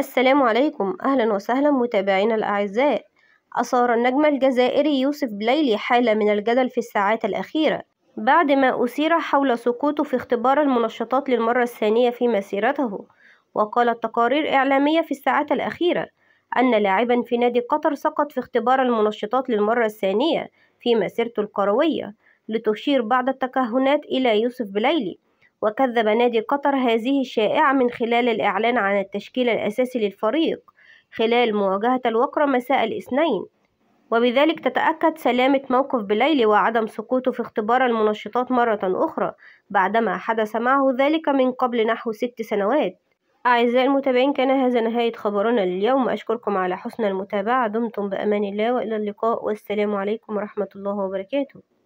السلام عليكم أهلا وسهلا متابعينا الأعزاء أثار النجم الجزائري يوسف بليلي حالة من الجدل في الساعات الأخيرة بعد ما أثير حول سقوطه في اختبار المنشطات للمرة الثانية في مسيرته وقالت تقارير إعلامية في الساعات الأخيرة أن لاعبا في نادي قطر سقط في اختبار المنشطات للمرة الثانية في مسيرته الكروية لتشير بعض التكهنات إلى يوسف بليلي وكذب نادي قطر هذه الشائعة من خلال الإعلان عن التشكيل الأساسي للفريق خلال مواجهة الوقرة مساء الاثنين وبذلك تتأكد سلامة موقف بليلي وعدم سقوطه في اختبار المنشطات مرة أخرى بعدما حدث معه ذلك من قبل نحو ست سنوات أعزائي المتابعين كان هذا نهاية خبرنا لليوم أشكركم على حسن المتابعة دمتم بأمان الله وإلى اللقاء والسلام عليكم ورحمة الله وبركاته